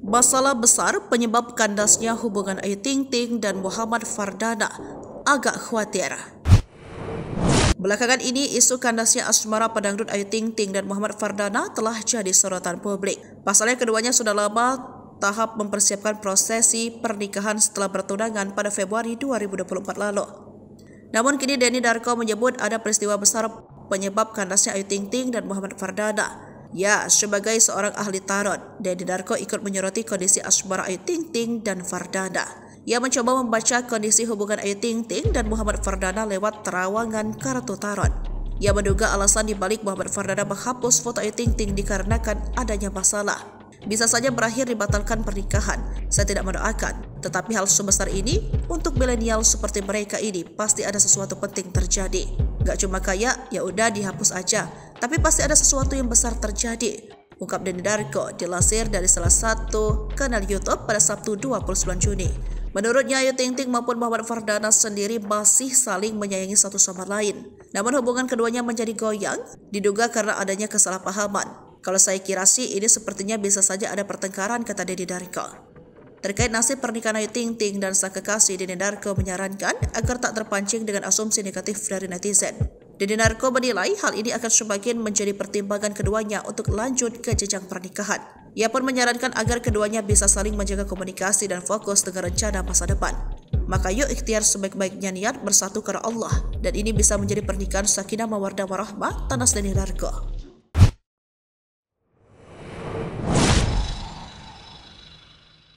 Masalah besar penyebab kandasnya hubungan Ayu Ting Ting dan Muhammad Fardana agak khawatir. Belakangan ini, isu kandasnya asmara pedangdut Ayu Ting Ting dan Muhammad Fardana telah jadi sorotan publik. Pasalnya keduanya sudah lama tahap mempersiapkan prosesi pernikahan setelah bertunangan pada Februari 2024 lalu. Namun kini Denny Darko menyebut ada peristiwa besar penyebab kandasnya Ayu Ting Ting dan Muhammad Fardana. Ya, sebagai seorang ahli tarot, Dedi Darko ikut menyoroti kondisi asmara Ayu Ting Ting dan Fardana. Ia mencoba membaca kondisi hubungan Ayu Ting Ting dan Muhammad Fardana lewat terawangan kartu tarot. Ia menduga alasan dibalik Muhammad Fardana menghapus foto Ayu Ting Ting dikarenakan adanya masalah. Bisa saja berakhir dibatalkan pernikahan. Saya tidak mendoakan. Tetapi hal sebesar ini, untuk milenial seperti mereka ini pasti ada sesuatu penting terjadi. Gak cuma kaya, ya udah dihapus aja. Tapi pasti ada sesuatu yang besar terjadi. Ungkap Denny Darko dilansir dari salah satu kanal YouTube pada Sabtu 29 Juni. Menurutnya Ayu Ting Ting maupun Muhammad Fardana sendiri masih saling menyayangi satu sama lain. Namun hubungan keduanya menjadi goyang, diduga karena adanya kesalahpahaman. Kalau saya kira sih ini sepertinya bisa saja ada pertengkaran kata Denny Darko. Terkait nasib pernikahan Ayu Ting Ting dan sang kekasih, Dini Darko menyarankan agar tak terpancing dengan asumsi negatif dari netizen. Dini Darko menilai hal ini akan semakin menjadi pertimbangan keduanya untuk lanjut ke jejak pernikahan. Ia pun menyarankan agar keduanya bisa saling menjaga komunikasi dan fokus dengan rencana masa depan. Maka yuk ikhtiar sebaik-baiknya niat bersatu karena Allah. Dan ini bisa menjadi pernikahan sakinah mawardah warahmah, tanas Dini Darko.